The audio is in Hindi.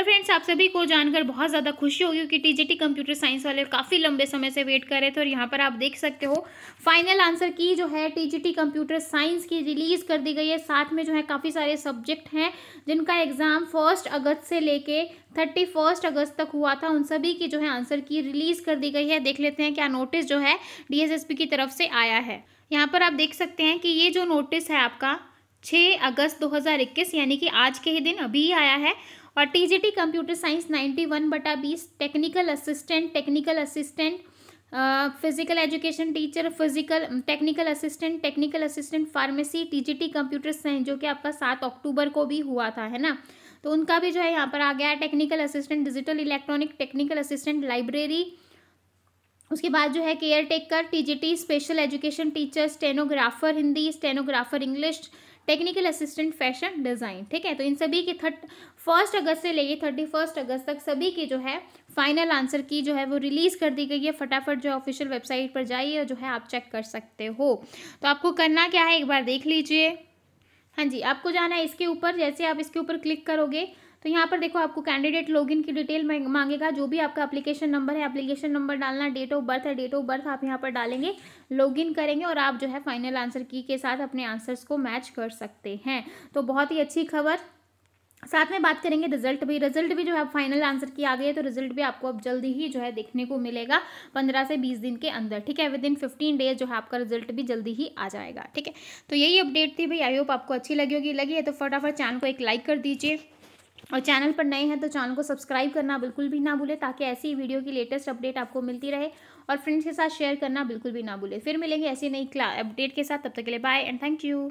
हेलो फ्रेंड्स आप सभी को जानकर बहुत ज़्यादा खुशी होगी कि टीजीटी कंप्यूटर साइंस वाले काफ़ी लंबे समय से वेट कर रहे थे और यहाँ पर आप देख सकते हो फाइनल आंसर की जो है टीजीटी कंप्यूटर साइंस की रिलीज़ कर दी गई है साथ में जो है काफ़ी सारे सब्जेक्ट हैं जिनका एग्ज़ाम फर्स्ट अगस्त से लेके थर्टी फर्स्ट अगस्त तक हुआ था उन सभी की जो है आंसर की रिलीज़ कर दी गई है देख लेते हैं क्या नोटिस जो है डी की तरफ से आया है यहाँ पर आप देख सकते हैं कि ये जो नोटिस है आपका छः अगस्त 2021 यानी कि आज के ही दिन अभी आया है और TGT computer science ninety one बटा बीस technical assistant technical assistant physical education teacher physical technical assistant technical assistant pharmacy TGT computer science जो कि आपका सात अक्टूबर को भी हुआ था है ना तो उनका भी जो है यहाँ पर आ गया technical assistant digital electronic technical assistant library उसके बाद जो है caretaker TGT special education teacher stenographer Hindi stenographer English technical assistant fashion design ठीक है तो इन सभी के थर्ट फर्स्ट अगस्त से लेके थर्टी फर्स्ट अगस्त तक सभी की जो है फाइनल आंसर की जो है वो रिलीज़ कर दी गई है फटाफट जो ऑफिशियल वेबसाइट पर जाइए और जो है आप चेक कर सकते हो तो आपको करना क्या है एक बार देख लीजिए हाँ जी आपको जाना है इसके ऊपर जैसे आप इसके ऊपर क्लिक करोगे तो यहाँ पर देखो आपको कैंडिडेट लॉगिन की डिटेल मांगेगा जो भी आपका एप्लीकेशन नंबर है एप्लीकेशन नंबर डालना डेट ऑफ बर्थ है डेट ऑफ बर्थ आप यहाँ पर डालेंगे लॉगिन करेंगे और आप जो है फाइनल आंसर की के साथ अपने आंसर्स को मैच कर सकते हैं तो बहुत ही अच्छी खबर साथ में बात करेंगे रिजल्ट भी रिजल्ट भी जो है फाइनल आंसर की आ गई है तो रिजल्ट भी आपको अब जल्दी ही जो है देखने को मिलेगा पंद्रह से बीस दिन के अंदर ठीक है विद इन फिफ्टीन डेज जो है आपका रिजल्ट भी जल्दी ही आ जाएगा ठीक है तो यही अपडेट थी भाई आई होप आपको अच्छी लगी होगी लगी है तो फटाफट चैनल को एक लाइक कर दीजिए और चैनल पर नए हैं तो चैनल को सब्सक्राइब करना बिल्कुल भी ना भूले ताकि ऐसी ही वीडियो की लेटेस्ट अपडेट आपको मिलती रहे और फ्रेंड्स के साथ शेयर करना बिल्कुल भी ना भूले फिर मिलेंगे ऐसी नई अपडेट के साथ तब तक के लिए बाय एंड थैंक यू